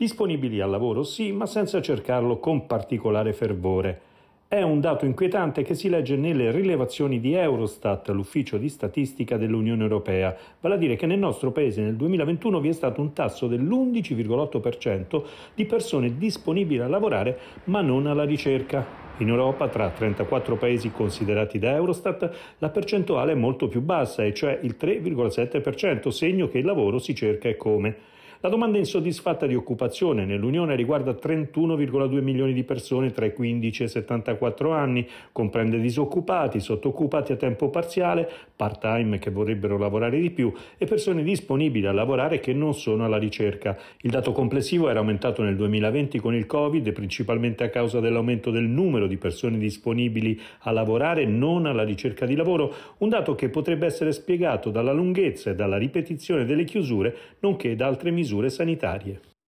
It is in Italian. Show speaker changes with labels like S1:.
S1: Disponibili al lavoro sì, ma senza cercarlo con particolare fervore. È un dato inquietante che si legge nelle rilevazioni di Eurostat, l'ufficio di statistica dell'Unione Europea, vale a dire che nel nostro paese nel 2021 vi è stato un tasso dell'11,8% di persone disponibili a lavorare ma non alla ricerca. In Europa, tra 34 paesi considerati da Eurostat, la percentuale è molto più bassa, e cioè il 3,7%, segno che il lavoro si cerca e come. La domanda insoddisfatta di occupazione nell'Unione riguarda 31,2 milioni di persone tra i 15 e i 74 anni, comprende disoccupati, sottoccupati a tempo parziale, part-time che vorrebbero lavorare di più e persone disponibili a lavorare che non sono alla ricerca. Il dato complessivo era aumentato nel 2020 con il Covid, principalmente a causa dell'aumento del numero di persone disponibili a lavorare non alla ricerca di lavoro, un dato che potrebbe essere spiegato dalla lunghezza e dalla ripetizione delle chiusure, nonché da altre misure misure sanitarie.